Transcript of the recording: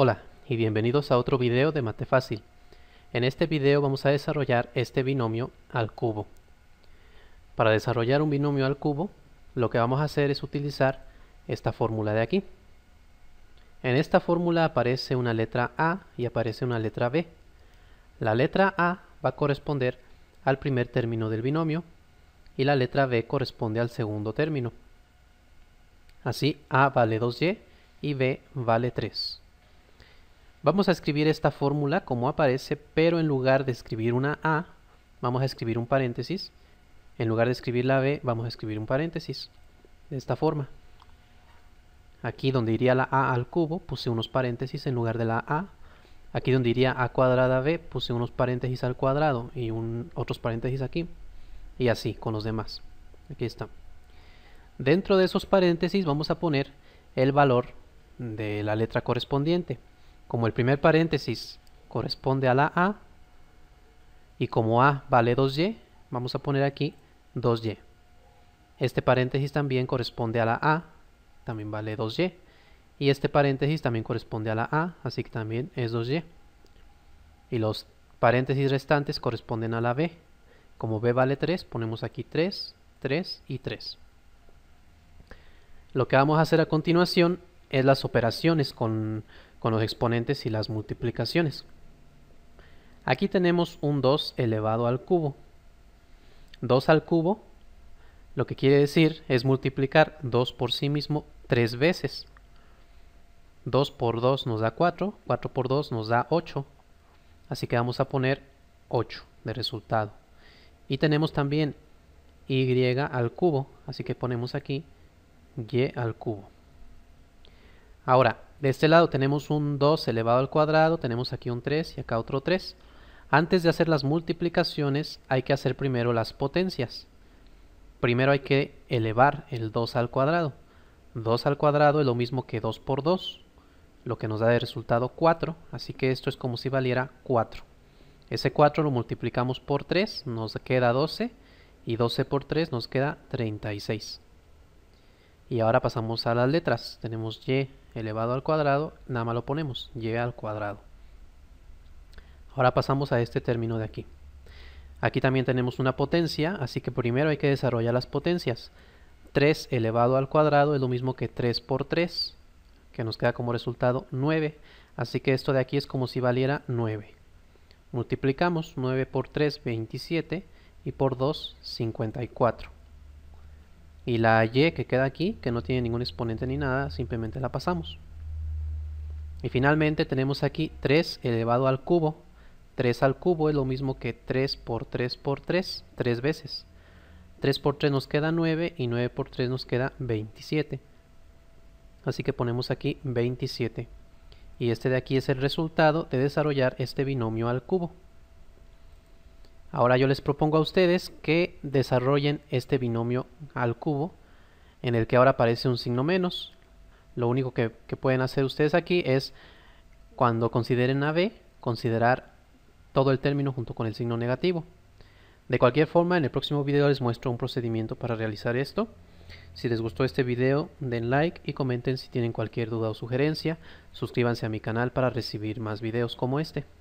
Hola y bienvenidos a otro video de Mate Fácil. En este video vamos a desarrollar este binomio al cubo. Para desarrollar un binomio al cubo, lo que vamos a hacer es utilizar esta fórmula de aquí. En esta fórmula aparece una letra A y aparece una letra B. La letra A va a corresponder al primer término del binomio y la letra B corresponde al segundo término. Así A vale 2y y B vale 3. Vamos a escribir esta fórmula como aparece, pero en lugar de escribir una A, vamos a escribir un paréntesis. En lugar de escribir la B, vamos a escribir un paréntesis. De esta forma. Aquí donde iría la A al cubo, puse unos paréntesis en lugar de la A. Aquí donde iría A cuadrada B, puse unos paréntesis al cuadrado y otros paréntesis aquí. Y así con los demás. Aquí está. Dentro de esos paréntesis vamos a poner el valor de la letra correspondiente. Como el primer paréntesis corresponde a la A y como A vale 2Y, vamos a poner aquí 2Y. Este paréntesis también corresponde a la A, también vale 2Y. Y este paréntesis también corresponde a la A, así que también es 2Y. Y los paréntesis restantes corresponden a la B. Como B vale 3, ponemos aquí 3, 3 y 3. Lo que vamos a hacer a continuación es las operaciones con con los exponentes y las multiplicaciones. Aquí tenemos un 2 elevado al cubo. 2 al cubo, lo que quiere decir es multiplicar 2 por sí mismo tres veces. 2 por 2 nos da 4, 4 por 2 nos da 8. Así que vamos a poner 8 de resultado. Y tenemos también y al cubo, así que ponemos aquí y al cubo. Ahora, de este lado tenemos un 2 elevado al cuadrado, tenemos aquí un 3 y acá otro 3. Antes de hacer las multiplicaciones hay que hacer primero las potencias. Primero hay que elevar el 2 al cuadrado. 2 al cuadrado es lo mismo que 2 por 2, lo que nos da de resultado 4, así que esto es como si valiera 4. Ese 4 lo multiplicamos por 3, nos queda 12, y 12 por 3 nos queda 36. Y ahora pasamos a las letras. Tenemos Y, elevado al cuadrado, nada más lo ponemos, y al cuadrado. Ahora pasamos a este término de aquí. Aquí también tenemos una potencia, así que primero hay que desarrollar las potencias. 3 elevado al cuadrado es lo mismo que 3 por 3, que nos queda como resultado 9. Así que esto de aquí es como si valiera 9. Multiplicamos 9 por 3, 27 y por 2, 54 y la y que queda aquí, que no tiene ningún exponente ni nada, simplemente la pasamos. Y finalmente tenemos aquí 3 elevado al cubo. 3 al cubo es lo mismo que 3 por 3 por 3, 3 veces. 3 por 3 nos queda 9 y 9 por 3 nos queda 27. Así que ponemos aquí 27. Y este de aquí es el resultado de desarrollar este binomio al cubo. Ahora yo les propongo a ustedes que desarrollen este binomio al cubo en el que ahora aparece un signo menos. Lo único que, pueden hacer ustedes aquí es cuando consideren a b, considerar todo el término junto con el signo negativo. De cualquier forma, en el próximo video les muestro un procedimiento para realizar esto. Si les gustó este video, den like y comenten si tienen cualquier duda o sugerencia. Suscríbanse a mi canal para recibir más videos como este.